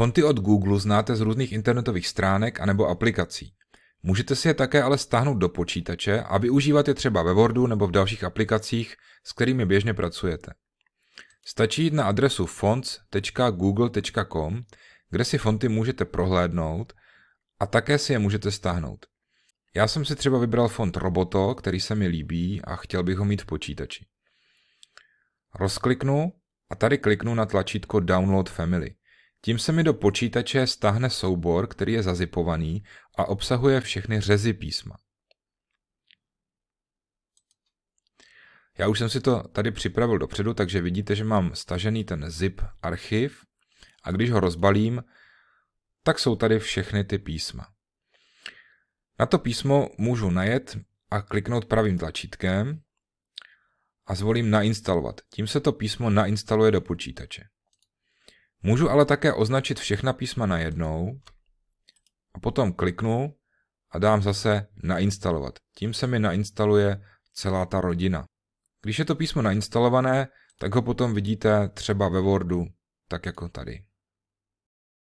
Fonty od Google znáte z různých internetových stránek anebo aplikací. Můžete si je také ale stáhnout do počítače a využívat je třeba ve Wordu nebo v dalších aplikacích, s kterými běžně pracujete. Stačí jít na adresu fonts.google.com, kde si fonty můžete prohlédnout a také si je můžete stáhnout. Já jsem si třeba vybral font Roboto, který se mi líbí a chtěl bych ho mít v počítači. Rozkliknu a tady kliknu na tlačítko Download Family. Tím se mi do počítače stáhne soubor, který je zazipovaný a obsahuje všechny řezy písma. Já už jsem si to tady připravil dopředu, takže vidíte, že mám stažený ten zip archiv a když ho rozbalím, tak jsou tady všechny ty písma. Na to písmo můžu najet a kliknout pravým tlačítkem a zvolím nainstalovat. Tím se to písmo nainstaluje do počítače. Můžu ale také označit všechna písma najednou a potom kliknu a dám zase nainstalovat. Tím se mi nainstaluje celá ta rodina. Když je to písmo nainstalované, tak ho potom vidíte třeba ve Wordu, tak jako tady.